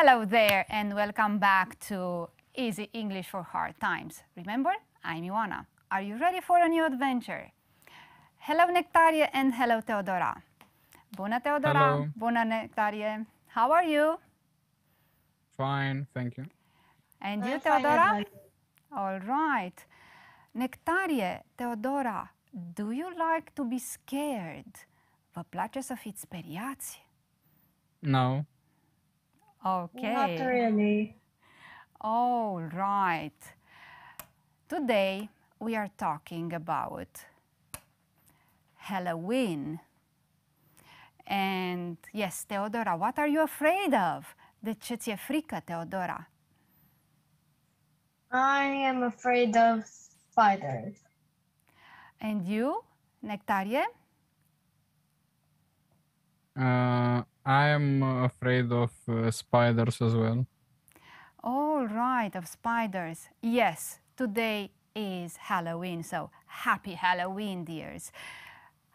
Hello there and welcome back to Easy English for Hard Times. Remember, I'm Ioana. Are you ready for a new adventure? Hello Nectarie and hello Teodora. Bună Teodora, hello. bună Nectarie. How are you? Fine, thank you. And you Teodora? All right. Nectarie, Teodora, do you like to be scared? Vă place să fiți speriați? No. Okay. Not really. All right. Today we are talking about Halloween. And yes, Theodora, what are you afraid of? The ce ti Theodora? I am afraid of spiders. And you, Nectarie? Uh, I am afraid of uh, spiders as well. All right, of spiders. Yes, today is Halloween, so happy Halloween, dears.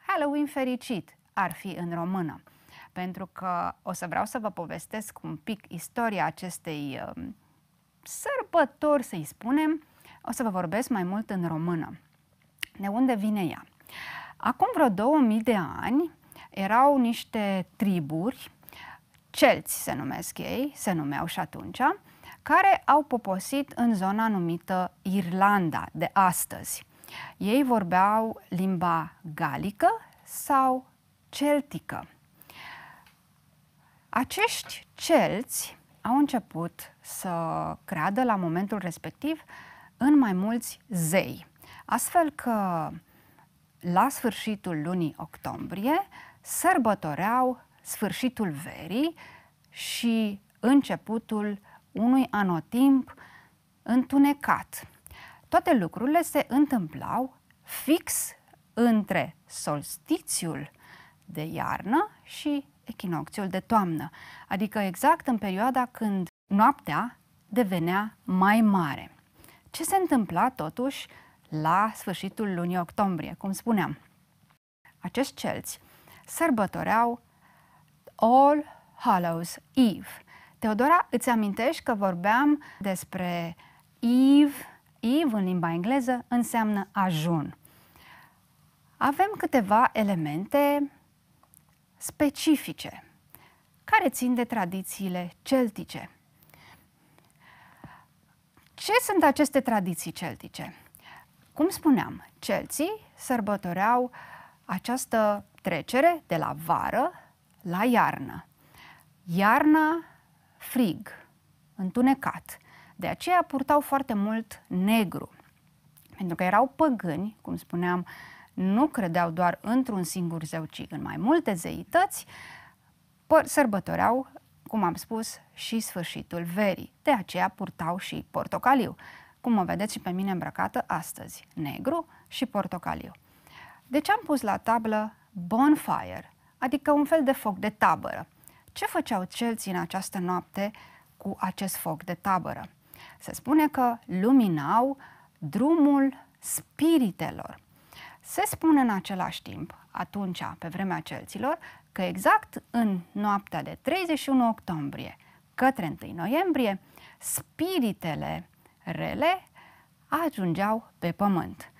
Halloween fericit ar fi în română, pentru că o să vreau să vă povestesc un pic istoria acestei um, sărbători, să-i spunem. O să vă vorbesc mai mult în română. De unde vine ea? Acum vreo 2000 de ani, erau niște triburi, celți se numesc ei, se numeau și atunci, care au poposit în zona numită Irlanda de astăzi. Ei vorbeau limba galică sau celtică. Acești celți au început să creadă la momentul respectiv în mai mulți zei, astfel că la sfârșitul lunii octombrie sărbătoreau sfârșitul verii și începutul unui anotimp întunecat. Toate lucrurile se întâmplau fix între solstițiul de iarnă și echinocțiul de toamnă, adică exact în perioada când noaptea devenea mai mare. Ce se întâmpla totuși la sfârșitul lunii octombrie, cum spuneam? Acești celți sărbătoreau All Hallows Eve. Teodora, îți amintești că vorbeam despre Eve? Eve în limba engleză înseamnă ajun. Avem câteva elemente specifice care țin de tradițiile celtice. Ce sunt aceste tradiții celtice? Cum spuneam, celții sărbătoreau această Trecere de la vară la iarnă. Iarna, frig, întunecat. De aceea purtau foarte mult negru. Pentru că erau păgâni, cum spuneam, nu credeau doar într-un singur zeu, ci în mai multe zeități, sărbătoreau, cum am spus, și sfârșitul verii. De aceea purtau și portocaliu, cum mă vedeți și pe mine îmbrăcată astăzi, negru și portocaliu. De ce am pus la tablă bonfire, adică un fel de foc de tabără. Ce făceau celții în această noapte cu acest foc de tabără? Se spune că luminau drumul spiritelor. Se spune în același timp, atunci, pe vremea celților, că exact în noaptea de 31 octombrie către 1 noiembrie, spiritele rele ajungeau pe pământ.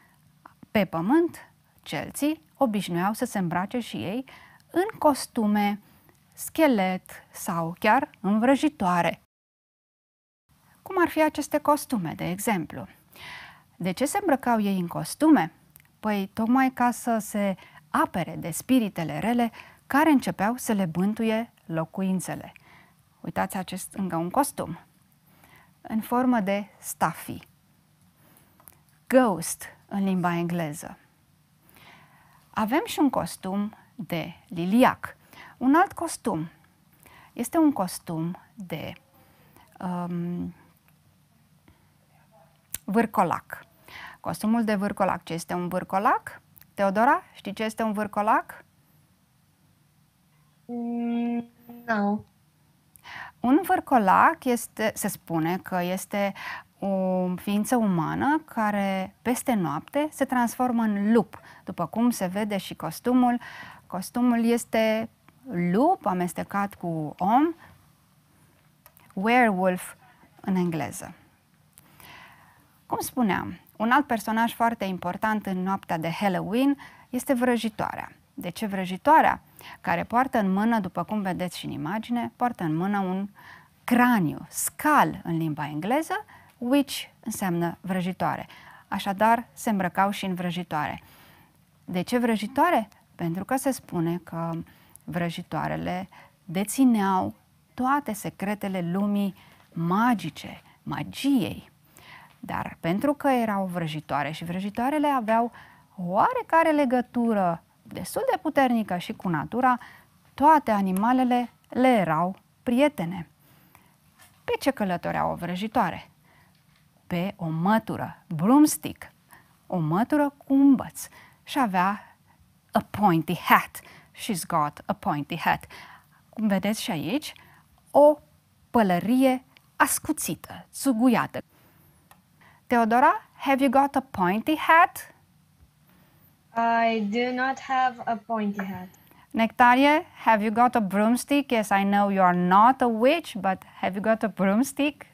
Pe pământ, celții obișnuiau să se îmbrace și ei în costume schelet sau chiar în vrăjitoare. Cum ar fi aceste costume, de exemplu? De ce se îmbrăcau ei în costume? Păi tocmai ca să se apere de spiritele rele care începeau să le bântuie locuințele. Uitați acest încă un costum în formă de stafi. Ghost în limba engleză. Avem și un costum de liliac. Un alt costum este un costum de um, vârcolac. Costumul de vârcolac. Ce este un vârcolac? Teodora, știi ce este un vârcolac? Mm, nu. No. Un vârcolac este, se spune că este o ființă umană care peste noapte se transformă în lup. După cum se vede și costumul, costumul este lup amestecat cu om, werewolf în engleză. Cum spuneam, un alt personaj foarte important în noaptea de Halloween este vrăjitoarea. De ce vrăjitoarea? Care poartă în mână, după cum vedeți și în imagine, poartă în mână un craniu, scal în limba engleză, Witch înseamnă vrăjitoare. Așadar, se îmbrăcau și în vrăjitoare. De ce vrăjitoare? Pentru că se spune că vrăjitoarele dețineau toate secretele lumii magice, magiei. Dar pentru că erau vrăjitoare și vrăjitoarele aveau oarecare legătură destul de puternică și cu natura, toate animalele le erau prietene. Pe ce călătoreau o vrăjitoare? pe o mătură, broomstick, o mătură cu un băț și avea a pointy hat. She's got a pointy hat. Cum vedeți și aici, o pălărie ascuțită, zuguiată. Teodora, have you got a pointy hat? I do not have a pointy hat. Nectaria, have you got a broomstick? Yes, I know you are not a witch, but have you got a broomstick?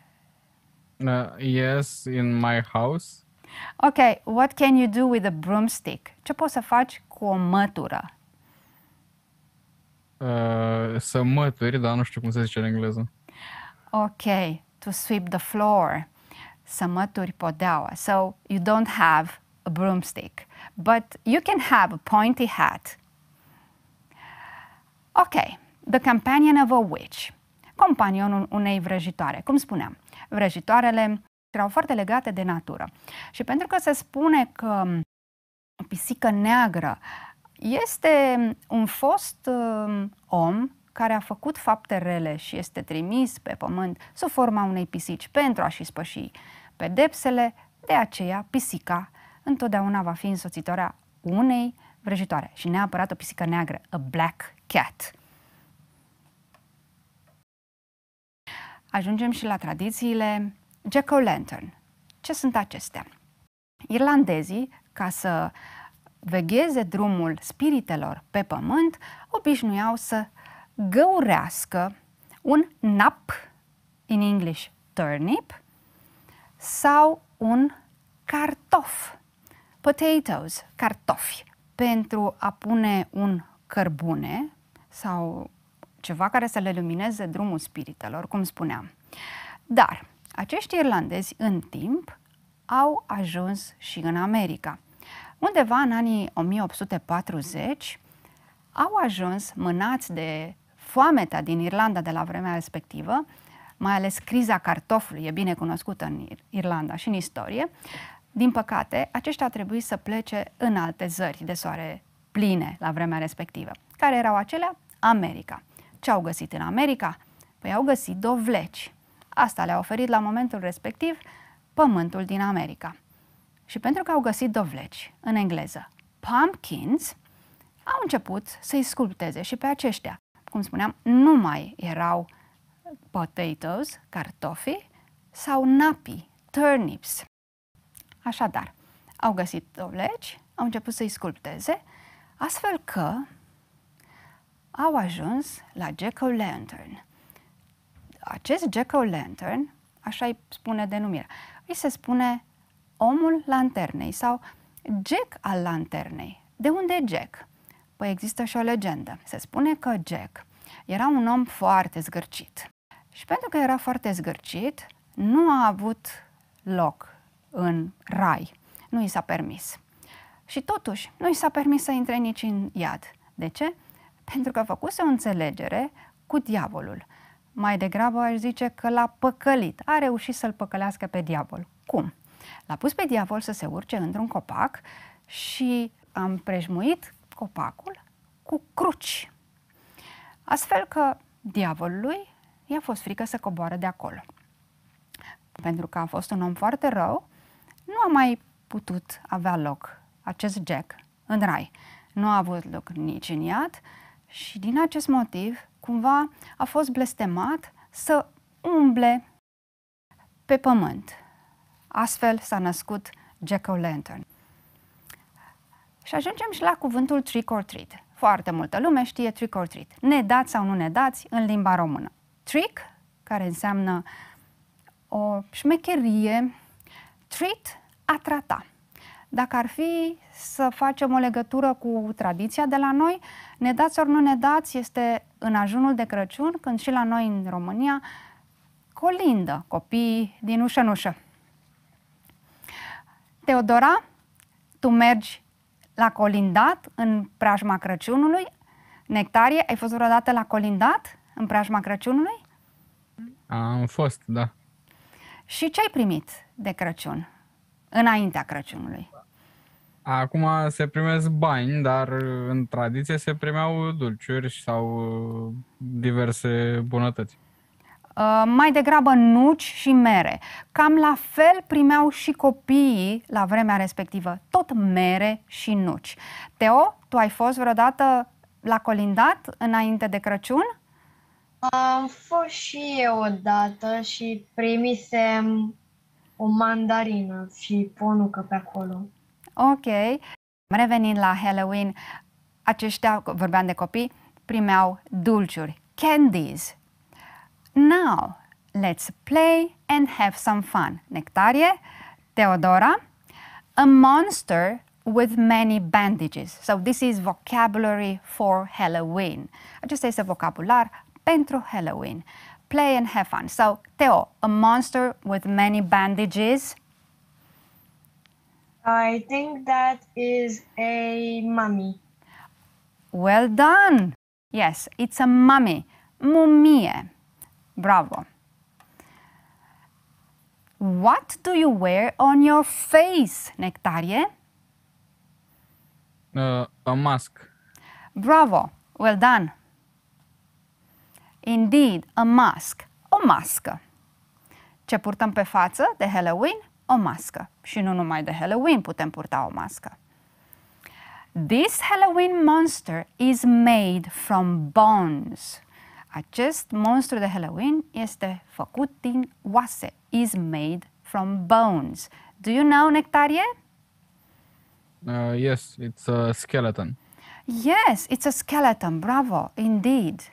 Uh, yes, in my house. Ok, what can you do with a broomstick? Ce poți să faci cu o mătură? Uh, să mături, dar nu știu cum se zice în engleză. Ok, to sweep the floor. Să mături podeaua. So, you don't have a broomstick, but you can have a pointy hat. Ok, the companion of a witch. companionul unei vrăjitoare. Cum spuneam, vrăjitoarele erau foarte legate de natură. Și pentru că se spune că o pisică neagră este un fost um, om care a făcut fapte rele și este trimis pe pământ sub forma unei pisici pentru a-și spăși pedepsele, de aceea pisica întotdeauna va fi însoțitoarea unei vrăjitoare și neapărat o pisică neagră, a black cat. ajungem și la tradițiile Jack o lantern Ce sunt acestea? Irlandezii, ca să vegheze drumul spiritelor pe pământ, obișnuiau să găurească un nap, in English turnip, sau un cartof, potatoes, cartofi, pentru a pune un cărbune sau ceva care să le lumineze drumul spiritelor, cum spuneam. Dar acești irlandezi în timp au ajuns și în America. Undeva în anii 1840 au ajuns mânați de foamea din Irlanda de la vremea respectivă, mai ales criza cartofului e bine cunoscută în Irlanda și în istorie, din păcate, aceștia a trebuit să plece în alte zări de soare pline la vremea respectivă, care erau acelea America. Ce au găsit în America? Păi au găsit dovleci. Asta le-a oferit la momentul respectiv pământul din America. Și pentru că au găsit dovleci, în engleză, pumpkins, au început să-i sculpteze și pe aceștia. Cum spuneam, nu mai erau potatoes, cartofi, sau napi, turnips. Așadar, au găsit dovleci, au început să-i sculpteze, astfel că au ajuns la Jack-o'-lantern. Acest Jack-o'-lantern, așa îi spune denumirea, îi se spune omul lanternei sau Jack al lanternei. De unde Jack? Păi există și o legendă. Se spune că Jack era un om foarte zgârcit. Și pentru că era foarte zgârcit, nu a avut loc în rai. Nu i s-a permis. Și totuși, nu i s-a permis să intre nici în iad. De ce? pentru că făcuse o înțelegere cu diavolul. Mai degrabă aș zice că l-a păcălit, a reușit să-l păcălească pe diavol. Cum? L-a pus pe diavol să se urce într-un copac și a împrejmuit copacul cu cruci. Astfel că diavolului i-a fost frică să coboare de acolo. Pentru că a fost un om foarte rău, nu a mai putut avea loc acest Jack în rai. Nu a avut loc nici în iad, și din acest motiv, cumva a fost blestemat să umble pe pământ. Astfel s-a născut Jack-o'-lantern. Și ajungem și la cuvântul trick or treat. Foarte multă lume știe trick or treat. Ne dați sau nu ne dați în limba română. Trick, care înseamnă o șmecherie, treat, a trata. Dacă ar fi să facem o legătură cu tradiția de la noi, ne dați ori nu ne dați, este în ajunul de Crăciun, când și la noi în România colindă copiii din ușă în ușă. Teodora, tu mergi la colindat în preajma Crăciunului? Nectarie, ai fost vreodată la colindat în preajma Crăciunului? Am fost, da. Și ce ai primit de Crăciun? Înaintea Crăciunului? Acum se primez bani, dar uh, în tradiție se primeau dulciuri sau uh, diverse bunătăți. Uh, mai degrabă nuci și mere. Cam la fel primeau și copiii la vremea respectivă, tot mere și nuci. Teo, tu ai fost vreodată la colindat înainte de Crăciun? Am fost și eu odată și primisem o mandarină și ponucă pe acolo. Ok, revenind la Halloween, aceștia, vorbeam de copii, primeau dulciuri, candies. Now, let's play and have some fun. Nectarie, Teodora, a monster with many bandages. So this is vocabulary for Halloween. Acesta este vocabular pentru Halloween. Play and have fun. So, Teo, a monster with many bandages. I think that is a mummy. Well done. Yes, it's a mummy. Mummie. Bravo. What do you wear on your face, Nectarie? Uh, a mask. Bravo. Well done. Indeed, a mask. O mască. Ce purtăm pe față de Halloween? o mască. Și nu numai de Halloween putem purta o mască. This Halloween monster is made from bones. Acest monstru de Halloween este făcut din oase. Is made from bones. Do you know, Nectarie? Uh, yes, it's a skeleton. Yes, it's a skeleton. Bravo, indeed.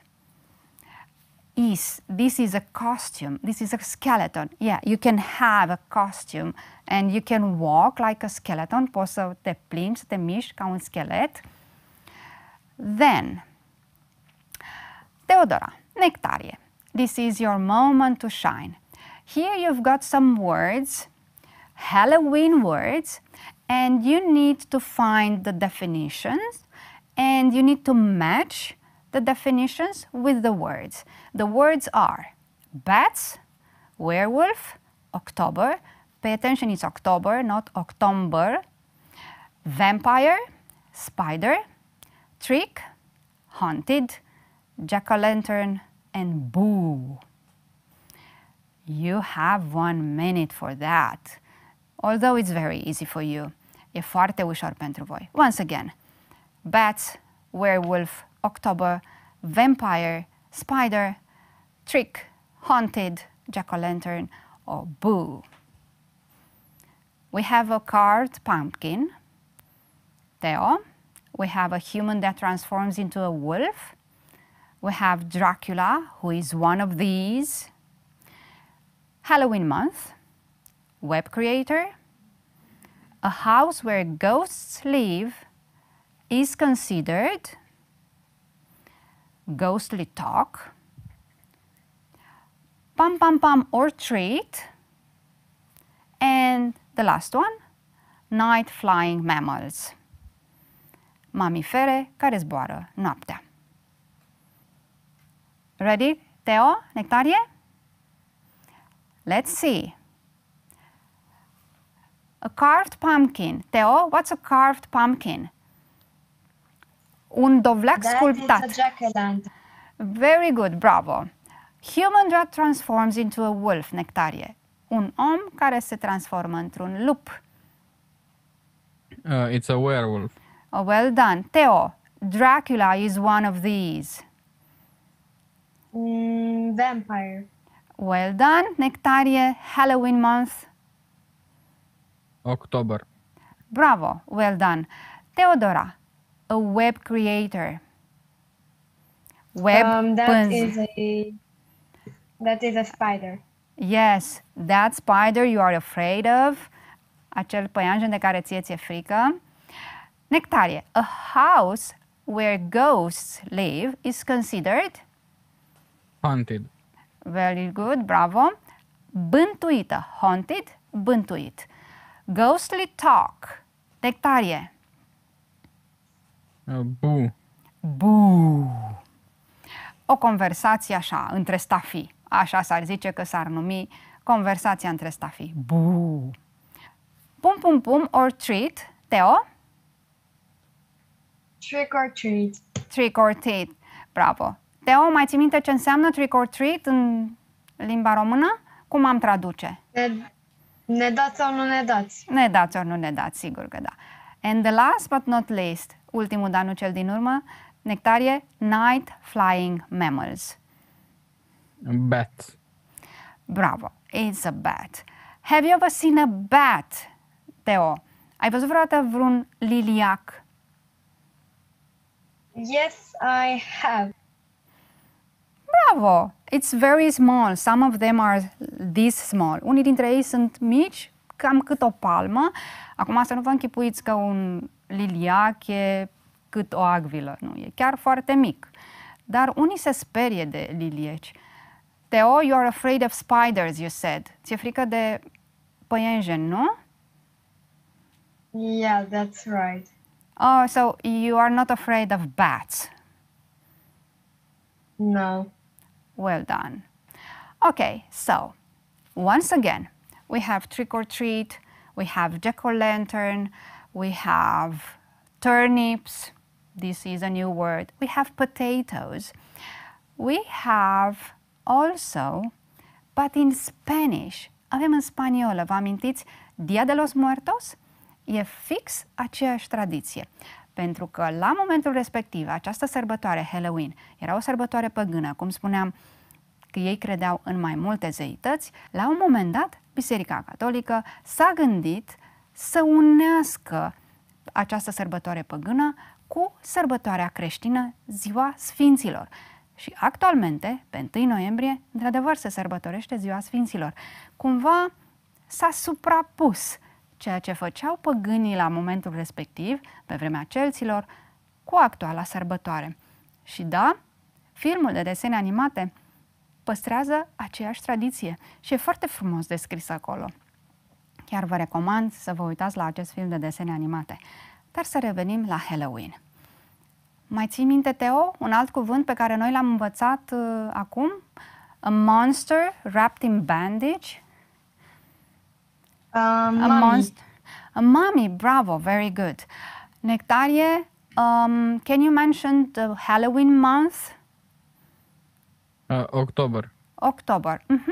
is this is a costume, this is a skeleton. Yeah, you can have a costume and you can walk like a skeleton, posso te plimbi the te count ca un Then, Theodora, nectarie. This is your moment to shine. Here you've got some words, Halloween words, and you need to find the definitions and you need to match the definitions with the words. The words are bats, werewolf, October, pay attention it's October, not October, vampire, spider, trick, haunted, jack-o'-lantern, and boo. You have one minute for that, although it's very easy for you. E foarte ușor pentru voi. Once again, bats, werewolf, October, Vampire, Spider, Trick, Haunted, Jack-o'-lantern or Boo. We have a carved pumpkin, Theo. We have a human that transforms into a wolf. We have Dracula, who is one of these. Halloween month, web creator. A house where ghosts live is considered ghostly talk, pam pam pam or treat, and the last one, night flying mammals, mamifere care zboară noaptea. Ready, Teo, Nectarie? Let's see. A carved pumpkin. Teo, what's a carved pumpkin? Un that sculptat. a Very good, bravo. Human that transforms into a wolf, nectarie. Un om care se transformă într-un lup. Uh, it's a werewolf. Oh, well done. Theo, Dracula is one of these. Mm, vampire. Well done. Nectarie, Halloween month. October. Bravo, well done. Teodora, a web creator? Web um, that is a that is a spider. Yes, that spider you are afraid of, acel păianjen de care ție ți-e frică. Nectarie, a house where ghosts live is considered haunted. Very good, bravo. Bântuită, haunted, bântuit. Ghostly talk, nectarie. Uh, bu. Bu. O conversație așa, între stafii. Așa s-ar zice că s-ar numi conversația între stafii. Bu. Pum, pum, pum, or treat. Teo? Trick or treat. Trick or treat. Bravo. Teo, mai ții minte ce înseamnă trick or treat în limba română? Cum am traduce? Ne, ne dați sau nu ne dați? Ne dați ori nu ne dați, sigur că da. And the last but not least, ultimul, dar nu cel din urmă, nectarie Night Flying Mammals. Bat. Bravo, it's a bat. Have you ever seen a bat, Teo? Ai văzut vreodată vreun liliac? Yes, I have. Bravo! It's very small. Some of them are this small. Unii dintre ei sunt mici, cam cât o palmă. Acum să nu vă închipuiți că un liliac e cât o agvilă, nu, e chiar foarte mic. Dar unii se sperie de lilieci. Teo, you are afraid of spiders, you said. Ți-e frică de păienjen, nu? Yeah, that's right. Oh, so you are not afraid of bats? No. Well done. Okay, so once again, We have trick or treat, we have jack o' lantern, we have turnips, this is a new word, we have potatoes. We have also, but in Spanish, avem în spaniolă, vă amintiți, Dia de los Muertos? E fix aceeași tradiție pentru că la momentul respectiv, această sărbătoare, Halloween, era o sărbătoare păgână, cum spuneam, că ei credeau în mai multe zeități, la un moment dat Biserica Catolică s-a gândit să unească această sărbătoare păgână cu sărbătoarea creștină, Ziua Sfinților. Și actualmente, pe 1 noiembrie, într-adevăr se sărbătorește Ziua Sfinților. Cumva s-a suprapus ceea ce făceau păgânii la momentul respectiv, pe vremea celților, cu actuala sărbătoare. Și da, filmul de desene animate păstrează aceeași tradiție și e foarte frumos descris acolo. Chiar vă recomand să vă uitați la acest film de desene animate. Dar să revenim la Halloween. Mai ții minte, Teo, un alt cuvânt pe care noi l-am învățat uh, acum? A monster wrapped in bandage? Um, a monster. A mommy, bravo, very good. Nectarie, um, can you mention the Halloween month? Uh, October. October. Uh-huh.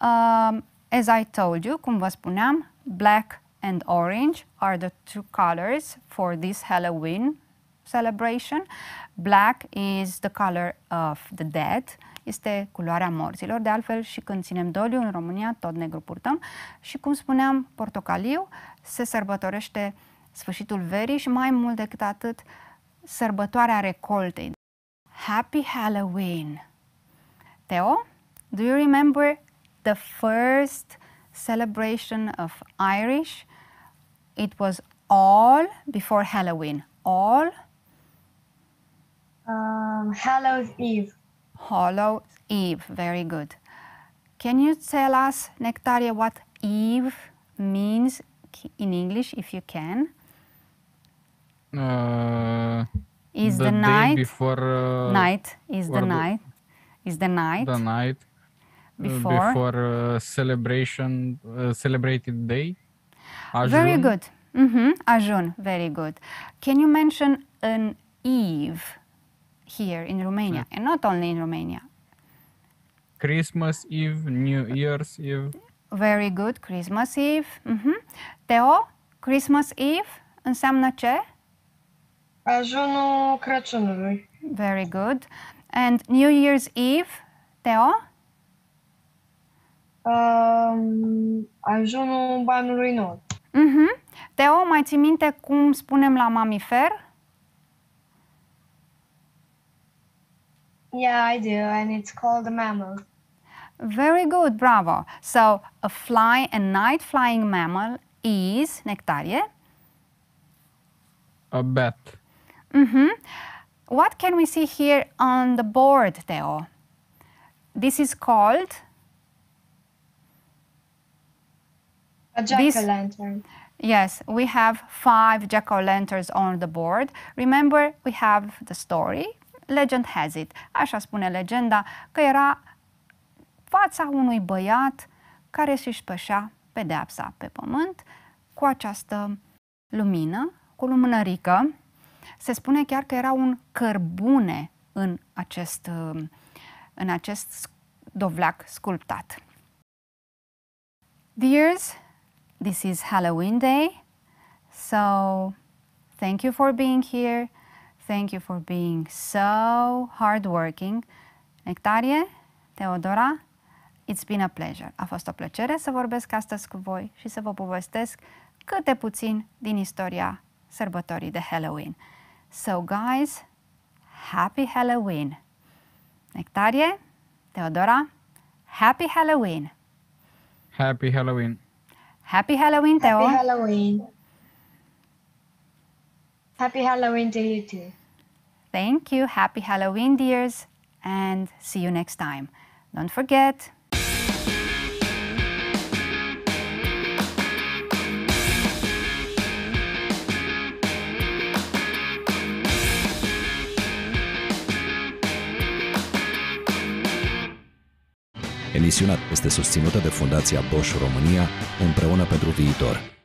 Uh, as I told you, cum vă spuneam, black and orange are the two colors for this Halloween celebration. Black is the color of the dead, este culoarea morților, de altfel și când ținem doliu în România tot negru purtăm și cum spuneam, portocaliu se sărbătorește sfârșitul verii și mai mult decât atât sărbătoarea recoltei. Happy Halloween! Theo, do you remember the first celebration of Irish? It was all before Halloween. All? Um, Hallows Eve. Hallows Eve. Very good. Can you tell us, Nectaria, what Eve means in English, if you can? Uh, is the, the night before uh, night is the night is the night the night uh, before, before uh, celebration uh, celebrated day. Ajun. Very good. Mm -hmm. Ajun, very good. Can you mention an Eve here in Romania, yeah. and not only in Romania? Christmas Eve, New Year's Eve. Very good, Christmas Eve. Mm -hmm. Teo, Christmas Eve înseamnă ce? Ajunul Crăciunului. Very good. And New Year's Eve, Teo? Um, ajunul banului nou. Mm-hmm. Teo, mai ții minte cum spunem la mamifer? Yeah, I do, and it's called a mammal. Very good, bravo. So, a fly, a night flying mammal is, nectarie? A bat. Mm-hmm. What can we see here on the board, Theo? This is called a jack-o'-lantern. Yes, we have five jack-o'-lanterns on the board. Remember, we have the story. Legend has it. Așa spune legenda că era fața unui băiat care și-și pășea pedeapsa pe pământ cu această lumină, cu lumânărică, se spune chiar că era un cărbune în acest, în acest dovleac sculptat. Dears, this is Halloween Day, so thank you for being here. Thank you for being so hardworking. Nectarie, Teodora, it's been a pleasure. A fost o plăcere să vorbesc astăzi cu voi și să vă povestesc câte puțin din istoria sărbătorii de Halloween. So guys, happy Halloween. Nectarie, Teodora, happy Halloween. Happy Halloween. Happy Halloween, Teo. Happy Halloween. Happy Halloween to you too. Thank you. Happy Halloween, dears. And see you next time. Don't forget, Emisiunea este susținută de Fundația Bosch România împreună pentru viitor.